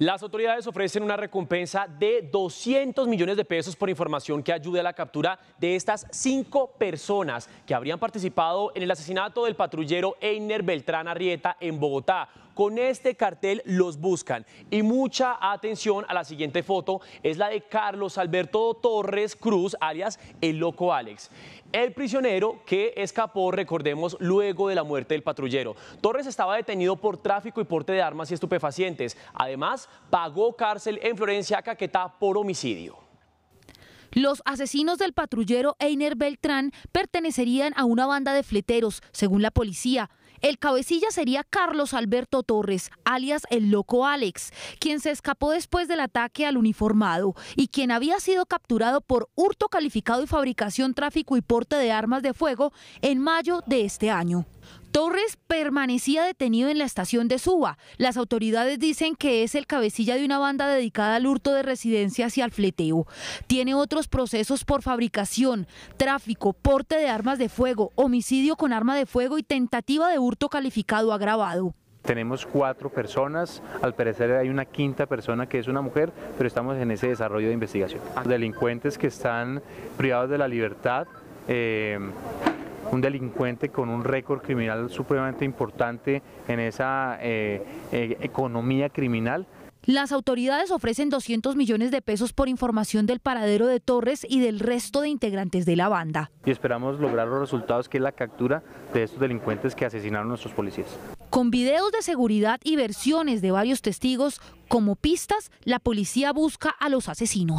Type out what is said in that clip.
Las autoridades ofrecen una recompensa de 200 millones de pesos por información que ayude a la captura de estas cinco personas que habrían participado en el asesinato del patrullero Einer Beltrán Arrieta en Bogotá. Con este cartel los buscan. Y mucha atención a la siguiente foto, es la de Carlos Alberto Torres Cruz, alias El Loco Alex. El prisionero que escapó, recordemos, luego de la muerte del patrullero. Torres estaba detenido por tráfico y porte de armas y estupefacientes. Además, pagó cárcel en Florencia, Caquetá, por homicidio. Los asesinos del patrullero Einer Beltrán pertenecerían a una banda de fleteros, según la policía. El cabecilla sería Carlos Alberto Torres, alias el loco Alex, quien se escapó después del ataque al uniformado y quien había sido capturado por hurto calificado y fabricación, tráfico y porte de armas de fuego en mayo de este año. Torres permanecía detenido en la estación de Suba. Las autoridades dicen que es el cabecilla de una banda dedicada al hurto de residencias y al fleteo. Tiene otros procesos por fabricación, tráfico, porte de armas de fuego, homicidio con arma de fuego y tentativa de hurto calificado agravado. Tenemos cuatro personas, al parecer hay una quinta persona que es una mujer, pero estamos en ese desarrollo de investigación. Delincuentes que están privados de la libertad, eh, un delincuente con un récord criminal supremamente importante en esa eh, eh, economía criminal. Las autoridades ofrecen 200 millones de pesos por información del paradero de Torres y del resto de integrantes de la banda. Y esperamos lograr los resultados que es la captura de estos delincuentes que asesinaron a nuestros policías. Con videos de seguridad y versiones de varios testigos como pistas, la policía busca a los asesinos.